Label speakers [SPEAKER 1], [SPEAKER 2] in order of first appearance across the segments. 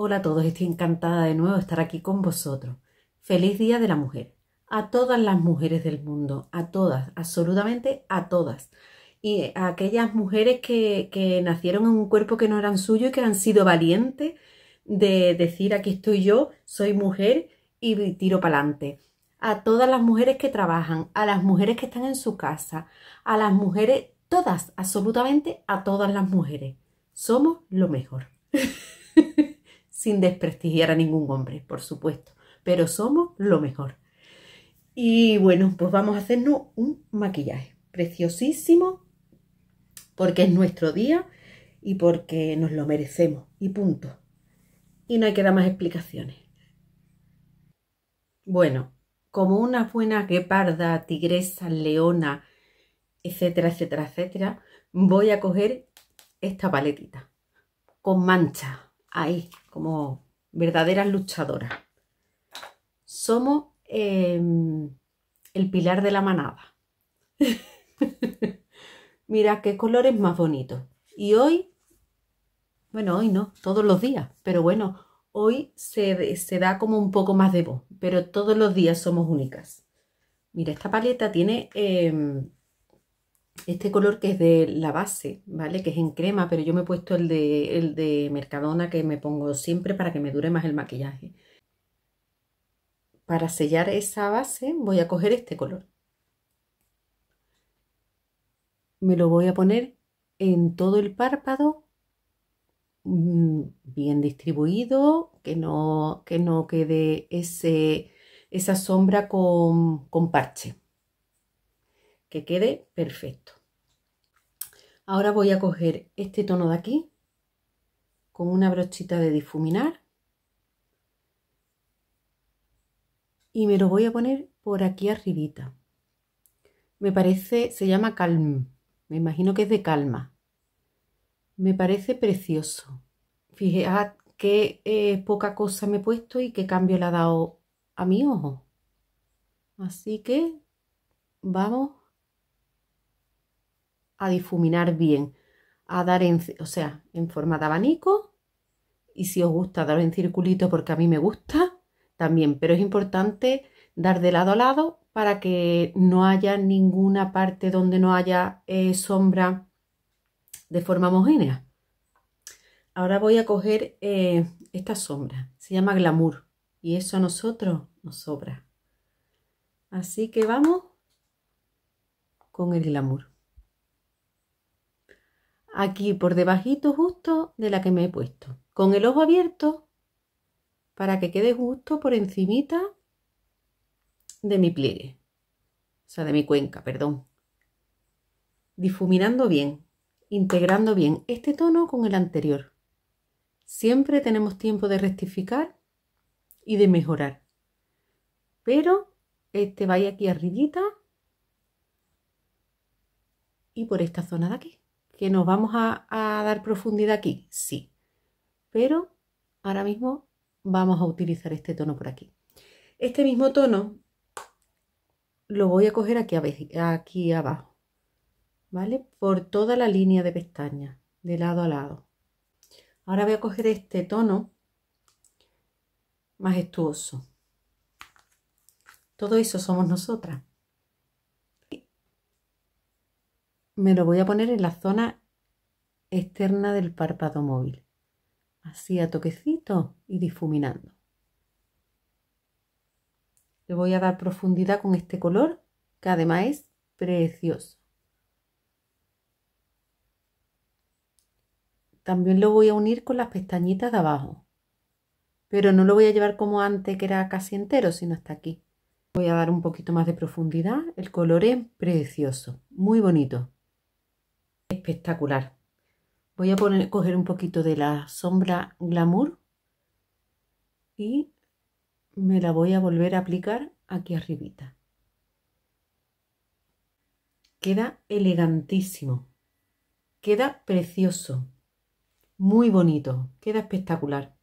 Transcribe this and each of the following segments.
[SPEAKER 1] Hola a todos, estoy encantada de nuevo de estar aquí con vosotros. Feliz Día de la Mujer. A todas las mujeres del mundo, a todas, absolutamente a todas. Y a aquellas mujeres que, que nacieron en un cuerpo que no eran suyo y que han sido valientes de decir aquí estoy yo, soy mujer y tiro para adelante a todas las mujeres que trabajan, a las mujeres que están en su casa, a las mujeres, todas, absolutamente a todas las mujeres. Somos lo mejor. sin desprestigiar a ningún hombre, por supuesto, pero somos lo mejor. Y bueno, pues vamos a hacernos un maquillaje preciosísimo porque es nuestro día y porque nos lo merecemos y punto. Y no hay que dar más explicaciones. Bueno, como una buena gueparda, tigresa, leona, etcétera, etcétera, etcétera, voy a coger esta paletita con mancha. Ahí, como verdaderas luchadoras. Somos em, el pilar de la manada. Mira qué colores más bonitos. Y hoy, bueno, hoy no, todos los días, pero bueno, hoy se, da como un poco más de voz, pero todos los días somos únicas. Mira, esta paleta tiene em, este color que es de la base, ¿vale? Que es en crema, pero yo me he puesto el de, Mercadona que me pongo siempre para que me dure más el maquillaje. Para sellar esa base voy a coger este color. Me lo voy a poner en todo el párpado, mm, bien distribuido, que no, que no quede esa sombra con parche que quede perfecto. Ahora voy a coger este tono de aquí con una brochita de difuminar y me lo voy a poner por aquí arribita. Me parece, se llama Calm, me imagino que es de calma. Me parece precioso. Fíjate qué eh, poca cosa me he puesto y qué cambio le ha dado a mi ojo. Así que vamos a difuminar bien, a dar o sea, en forma de abanico. Y si os gusta dar en circulito porque a mí me gusta, también. Pero es importante dar de lado a lado para que no haya ninguna parte donde no haya eh, sombra de forma homogénea. Ahora voy a coger eh, esta sombra, se llama glamour y eso a nosotros nos sobra. Así que vamos con el glamour aquí por debajito justo de la que me he puesto, con el ojo abierto para que quede justo por encimita de mi pliegue, o sea, de mi cuenca, perdón. Difuminando bien, integrando bien este tono con el anterior. Siempre tenemos tiempo de rectificar y de mejorar. Pero este va aquí arribita y por esta zona de aquí que nos vamos a, dar profundidad aquí, sí, pero ahora mismo vamos a utilizar este tono por aquí. Este mismo tono lo voy a coger aquí, aquí abajo, ¿vale? Por toda la línea de pestañas, de lado a lado. Ahora voy a coger este tono majestuoso. Todo eso somos nosotras. me lo voy a poner en la zona externa del párpado móvil, así a toquecito y difuminando. Le voy a dar profundidad con este color, que además es precioso. También lo voy a unir con las pestañitas de abajo. Pero no lo voy a llevar como antes, que era casi entero, sino hasta aquí. Voy a dar un poquito más de profundidad. El color es precioso, muy bonito espectacular. Voy a poner, coger un poquito de la sombra Glamour y me la voy a volver a aplicar aquí arribita. Queda elegantísimo, queda precioso, muy bonito, queda espectacular.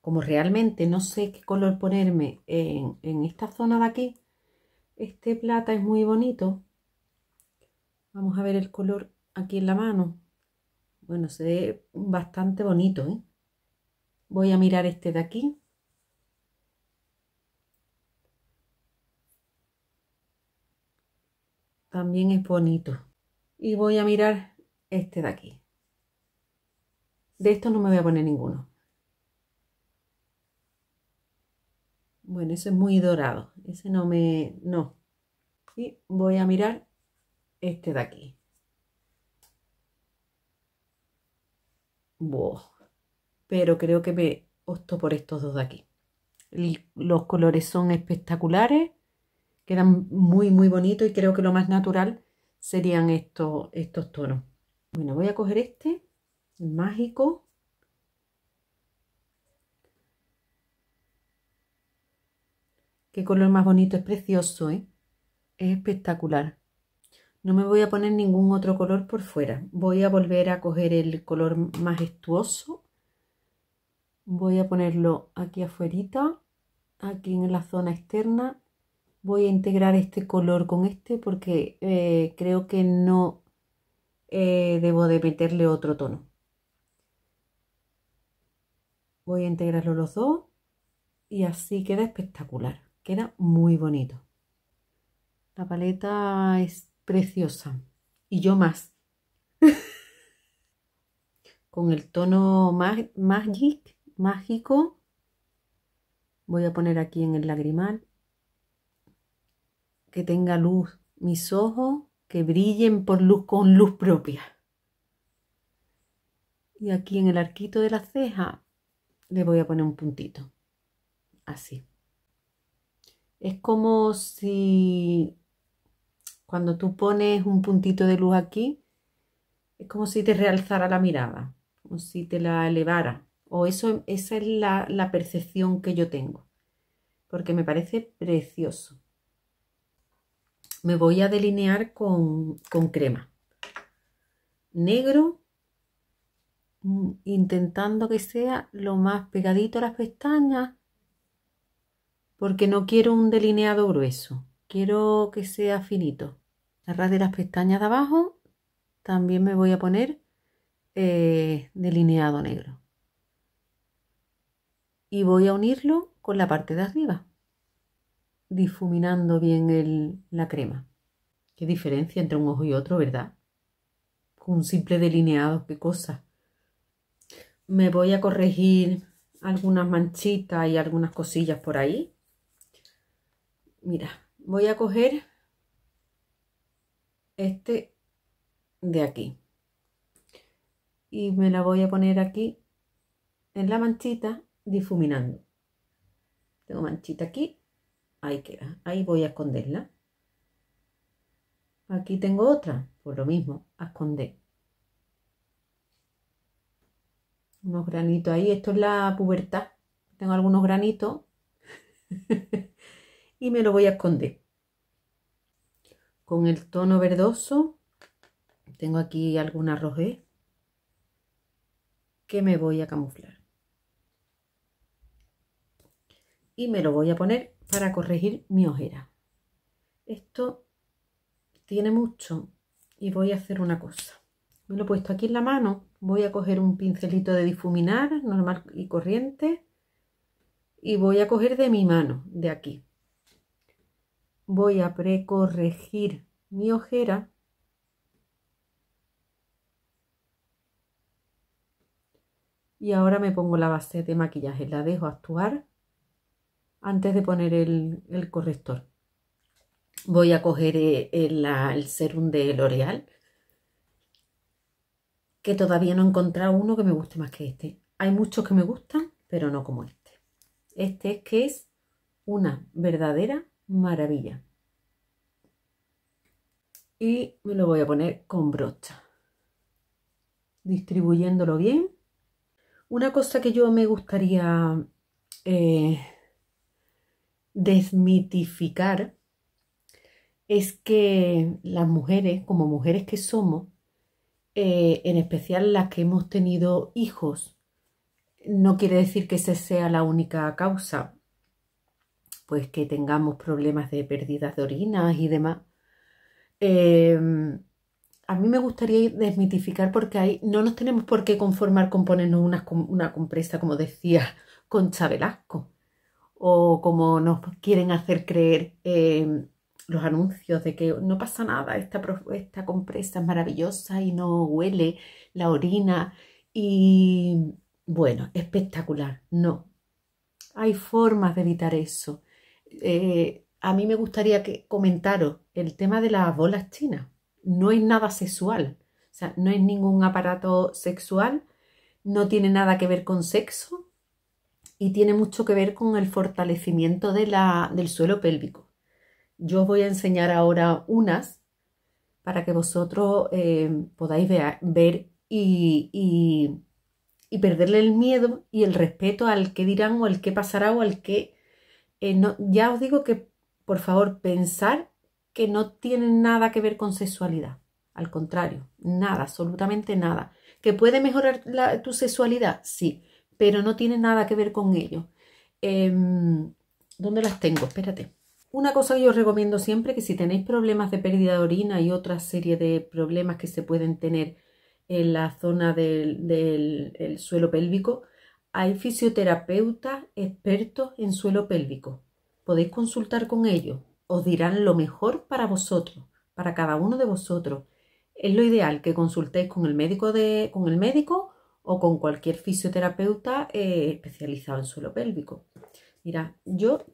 [SPEAKER 1] Como realmente no sé qué color ponerme en, en esta zona de aquí, este plata es muy bonito. Vamos a ver el color aquí en la mano. Bueno, se ve bastante bonito, ¿eh? Voy a mirar este de aquí. También es bonito. Y voy a mirar este de aquí. De esto no me voy a poner ninguno. Bueno, ese es muy dorado. Ese no me... no. Y voy a mirar este de aquí. Pero creo que me opto por estos dos de aquí. Los colores son espectaculares, quedan muy, muy bonitos y creo que lo más natural serían estos, estos tonos. Bueno, voy a coger este, mágico. Qué color más bonito, es precioso, ¿eh? Es espectacular. No me voy a poner ningún otro color por fuera. Voy a volver a coger el color majestuoso. Voy a ponerlo aquí afuera, aquí en la zona externa. Voy a integrar este color con este porque eh, creo que no eh, debo de meterle otro tono. Voy a integrarlo los dos y así queda espectacular. Queda muy bonito. La paleta es preciosa y yo más. Con el tono mágico, voy a poner aquí en el lagrimal que tenga luz mis ojos, que brillen por luz con luz propia. Y aquí en el arquito de la ceja le voy a poner un puntito. Así. Es como si cuando tú pones un puntito de luz aquí, es como si te realzara la mirada, como si te la elevara. O eso, esa es la, percepción que yo tengo, porque me parece precioso. Me voy a delinear con, con crema. Negro mm, intentando que sea lo más pegadito a las pestañas porque no quiero un delineado grueso quiero que sea finito de las pestañas de abajo también me voy a poner eh, delineado negro y voy a unirlo con la parte de arriba difuminando bien el, la crema qué diferencia entre un ojo y otro verdad un simple delineado qué cosa me voy a corregir algunas manchitas y algunas cosillas por ahí mira voy a coger este de aquí. Y me la voy a poner aquí en la manchita difuminando. Tengo manchita aquí, ahí queda, ahí voy a esconderla. Aquí tengo otra, por lo mismo, a esconder. Unos granitos ahí, esto es la pubertad. Tengo algunos granitos y me lo voy a esconder con el tono verdoso. Tengo aquí algún rojé que me voy a camuflar. Y me lo voy a poner para corregir mi ojera. Esto tiene mucho y voy a hacer una cosa. Me lo he puesto aquí en la mano. Voy a coger un pincelito de difuminar normal y corriente. Y voy a coger de mi mano, de aquí voy a precorregir mi ojera y ahora me pongo la base de maquillaje, la dejo actuar antes de poner el, corrector. Voy a coger eh, el, el serum de L'Oreal, que todavía no he encontrado uno que me guste más que este. Hay muchos que me gustan, pero no como este. Este es que es una verdadera maravilla. Y me lo voy a poner con brocha, distribuyéndolo bien. Una cosa que yo me gustaría eh, desmitificar es que las mujeres, como mujeres que somos, eh, en especial las que hemos tenido hijos, no quiere decir que esa sea la única causa, pues que tengamos problemas de pérdidas de orinas y demás. Em, a mí me gustaría desmitificar porque no nos tenemos por qué conformar con ponernos una, compresa, como decía con Velasco, o como nos quieren hacer creer em, los anuncios de que no pasa nada, esta, esta compresa es maravillosa y no huele la orina y bueno, espectacular, no. Hay formas de evitar eso. Eh, a mí me gustaría que comentaros el tema de las bolas chinas. No es nada sexual, o sea, no es ningún aparato sexual, no tiene nada que ver con sexo y tiene mucho que ver con el fortalecimiento del suelo pélvico. Yo os voy a enseñar ahora unas para que vosotros eh, podáis ver, y, y, perderle el miedo y el respeto al que dirán o al que pasará o al que eh, ya os digo que, por favor, pensar que no tiene nada que ver con sexualidad. Al contrario, nada, absolutamente nada. ¿Que puede mejorar tu sexualidad? Sí, pero no tiene nada que ver con ello. Em, ¿Dónde las tengo? Espérate. Una cosa que yo os recomiendo siempre, que si tenéis problemas de pérdida de orina y otra serie de problemas que se pueden tener en la zona del, del suelo pélvico, hay fisioterapeutas expertos en suelo pélvico. Podéis consultar con ellos. Os dirán lo mejor para vosotros, para cada uno de vosotros. Es lo ideal que consultéis con el médico, de, con el médico o con cualquier fisioterapeuta eh, especializado en suelo pélvico. Mira, yo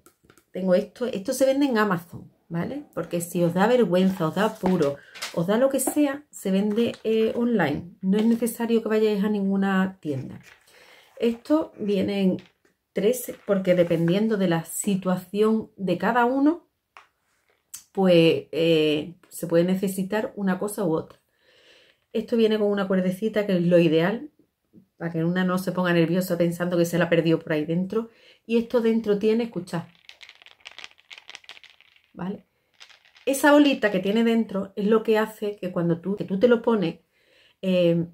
[SPEAKER 1] tengo esto, esto se vende en Amazon, ¿vale? Porque si os da vergüenza, os da apuro, os da lo que sea, se vende eh, online. No es necesario que vayáis a ninguna tienda. Esto viene en 13, porque dependiendo de la situación de cada uno, pues eh, se puede necesitar una cosa u otra. Esto viene con una cuerdecita que es lo ideal, para que una no se ponga nerviosa pensando que se la perdió por ahí dentro. Y esto dentro tiene, escuchad, ¿vale? Esa bolita que tiene dentro es lo que hace que cuando tú, que tú te lo pones, eh,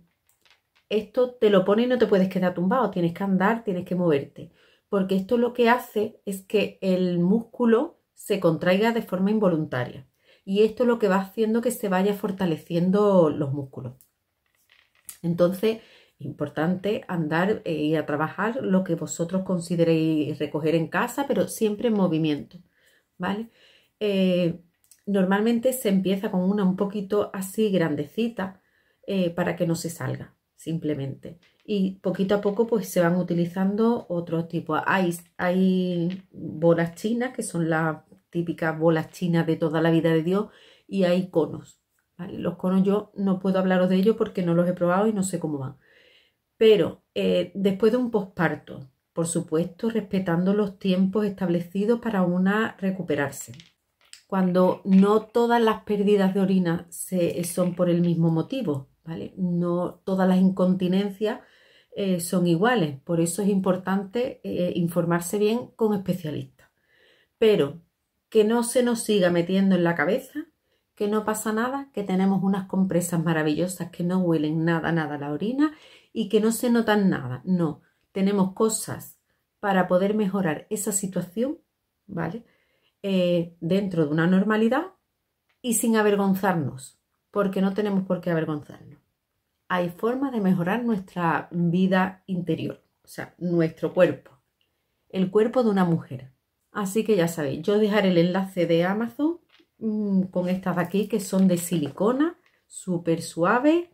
[SPEAKER 1] esto te lo pone y no te puedes quedar tumbado, tienes que andar, tienes que moverte, porque esto lo que hace es que el músculo se contraiga de forma involuntaria y esto es lo que va haciendo que se vaya fortaleciendo los músculos. Entonces, importante andar eh, y a trabajar lo que vosotros consideréis recoger en casa, pero siempre en movimiento, ¿vale? Eh, normalmente se empieza con una un poquito así grandecita eh, para que no se salga, simplemente. Y poquito a poco pues se van utilizando otros tipos. Hay, hay bolas chinas, que son las típicas bolas chinas de toda la vida de Dios, y hay conos. Los conos yo no puedo hablaros de ellos porque no los he probado y no sé cómo van. Pero eh, después de un posparto, por supuesto, respetando los tiempos establecidos para una recuperarse. Cuando no todas las pérdidas de orina se, son por el mismo motivo, ¿vale? No todas las incontinencias eh, son iguales, por eso es importante eh, informarse bien con especialistas. Pero que no se nos siga metiendo en la cabeza que no pasa nada, que tenemos unas compresas maravillosas que no huelen nada, nada a la orina y que no se notan nada. No, tenemos cosas para poder mejorar esa situación, ¿vale? Eh, dentro de una normalidad y sin avergonzarnos, porque no tenemos por qué avergonzarnos. Hay formas de mejorar nuestra vida interior, o sea, nuestro cuerpo, el cuerpo de una mujer. Así que ya sabéis, yo dejaré el enlace de Amazon mm, con estas de aquí que son de silicona, súper suave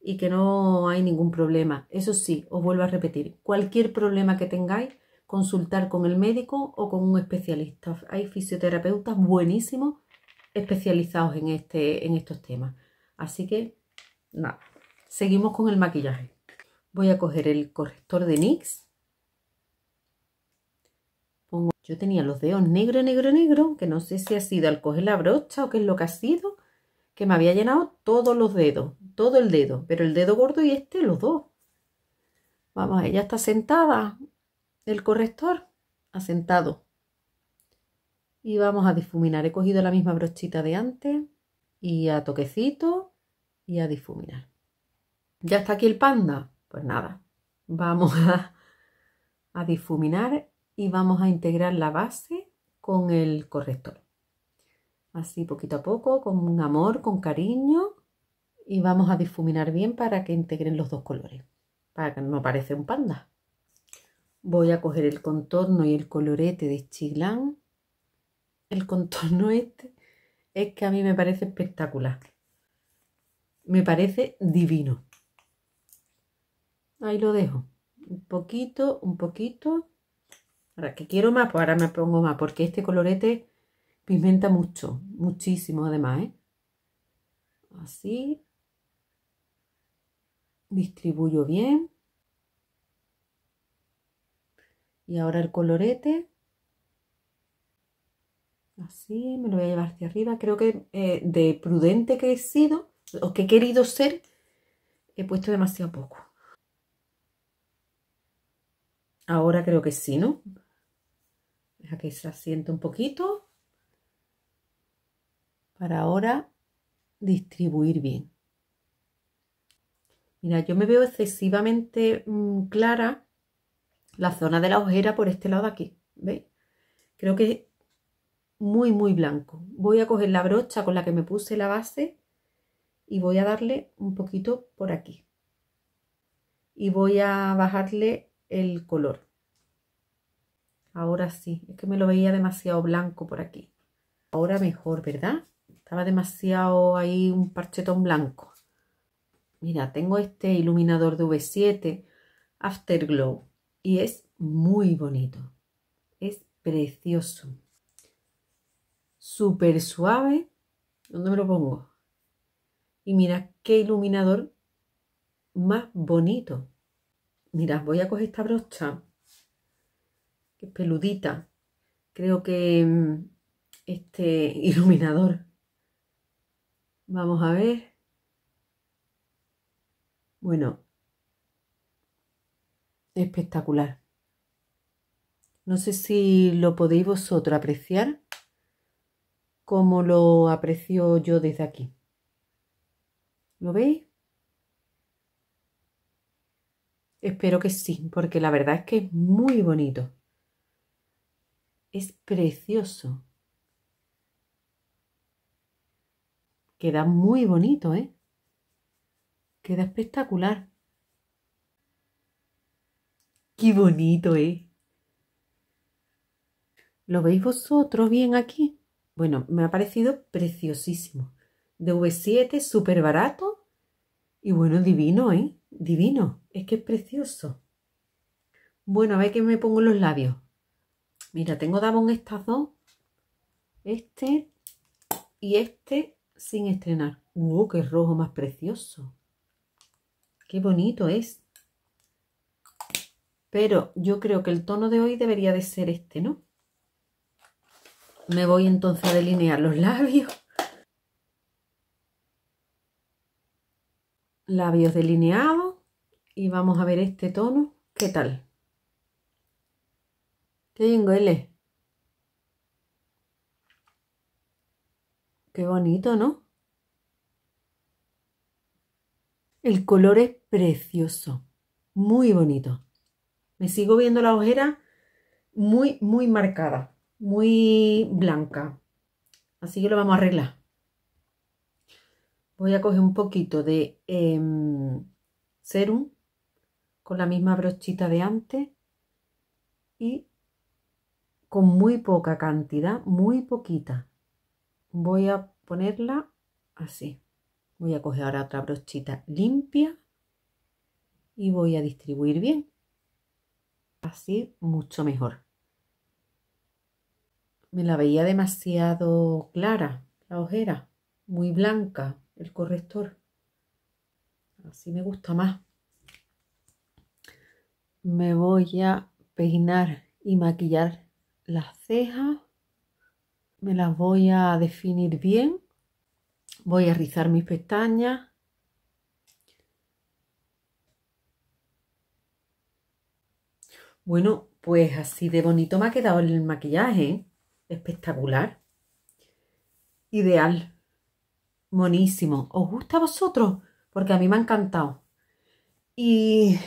[SPEAKER 1] y que no hay ningún problema. Eso sí, os vuelvo a repetir, cualquier problema que tengáis, consultar con el médico o con un especialista. Hay fisioterapeutas buenísimos especializados en, este, en estos temas. Así que, nada, seguimos con el maquillaje. Voy a coger el corrector de NYX. yo tenía los dedos negro, negro, negro, que no sé si ha sido al coger la brocha o qué es lo que ha sido, que me había llenado todos los dedos, todo el dedo, pero el dedo gordo y este, los dos. Vamos, ella está sentada, el corrector, asentado y vamos a difuminar. He cogido la misma brochita de antes y a toquecito y a difuminar. ¿Ya está aquí el panda? Pues nada, vamos a, difuminar y vamos a integrar la base con el corrector. Así poquito a poco, con amor, con cariño y vamos a difuminar bien para que integren los dos colores, para que no parezca un panda. Voy a coger el contorno y el colorete de chilán el contorno este es que a mí me parece espectacular. Me parece divino. Ahí lo dejo. Un poquito, un poquito. Ahora que quiero más, pues ahora me pongo más, porque este colorete pigmenta mucho, muchísimo además, ¿eh? Así. Distribuyo bien. Y ahora el colorete Así, ah, me lo voy a llevar hacia arriba. Creo que eh, de prudente que he sido, o que he querido ser, he puesto demasiado poco. Ahora creo que sí, ¿no? Deja que se asiente un poquito. Para ahora distribuir bien. Mira, yo me veo excesivamente mm, clara la zona de la ojera por este lado de aquí. ¿Veis? Creo que muy, muy blanco. Voy a coger la brocha con la que me puse la base y voy a darle un poquito por aquí. Y voy a bajarle el color. Ahora sí, es que me lo veía demasiado blanco por aquí. Ahora mejor, ¿verdad? Estaba demasiado ahí un parchetón blanco. Mira, tengo este iluminador de V7 Afterglow y es muy bonito. Es precioso súper suave. ¿Dónde me lo pongo? Y mira qué iluminador más bonito. Mira, voy a coger esta brocha, que es peludita. Creo que mm, este iluminador. Vamos a ver. Bueno, espectacular. No sé si lo podéis vosotros apreciar como lo aprecio yo desde aquí. ¿Lo veis? Espero que sí, porque la verdad es que es muy bonito. Es precioso. Queda muy bonito, ¿eh? Queda espectacular. ¡Qué bonito, eh! ¿Lo veis vosotros bien aquí? Bueno, me ha parecido preciosísimo. De V7, súper barato. Y bueno, divino, ¿eh? Divino. Es que es precioso. Bueno, a ver qué me pongo en los labios. Mira, tengo Davon estas dos. Este y este sin estrenar. ¡Uh, ¡Qué rojo más precioso! ¡Qué bonito es! Pero yo creo que el tono de hoy debería de ser este, ¿no? Me voy entonces a delinear los labios. Labios delineados. Y vamos a ver este tono. ¿Qué tal? ¿Qué Tengo L. Qué bonito, ¿no? El color es precioso, muy bonito. Me sigo viendo la ojera muy, muy marcada muy blanca. Así que lo vamos a arreglar. Voy a coger un poquito de em, serum con la misma brochita de antes y con muy poca cantidad, muy poquita. Voy a ponerla así. Voy a coger ahora otra brochita limpia y voy a distribuir bien. Así mucho mejor me la veía demasiado clara, la ojera, muy blanca el corrector. Así me gusta más. Me voy a peinar y maquillar las cejas. Me las voy a definir bien. Voy a rizar mis pestañas. Bueno, pues así de bonito me ha quedado el maquillaje espectacular, ideal, monísimo. ¿Os gusta a vosotros? Porque a mí me ha encantado. Y,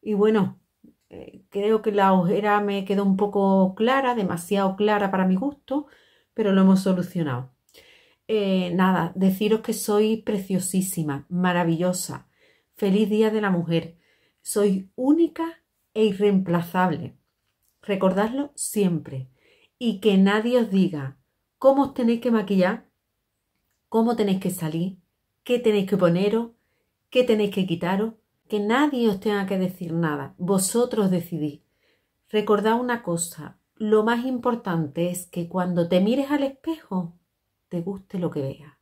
[SPEAKER 1] y bueno, eh, creo que la ojera me quedó un poco clara, demasiado clara para mi gusto, pero lo hemos solucionado. Eh, nada, deciros que soy preciosísima, maravillosa. Feliz Día de la Mujer. Soy única e irreemplazable. Recordadlo siempre y que nadie os diga cómo os tenéis que maquillar, cómo tenéis que salir, qué tenéis que poneros, qué tenéis que quitaros, que nadie os tenga que decir nada, vosotros decidís. Recordad una cosa, lo más importante es que cuando te mires al espejo, te guste lo que veas.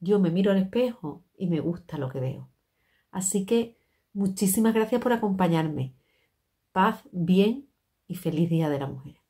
[SPEAKER 1] Yo me miro al espejo y me gusta lo que veo. Así que muchísimas gracias por acompañarme. Paz, bien y feliz Día de la Mujer.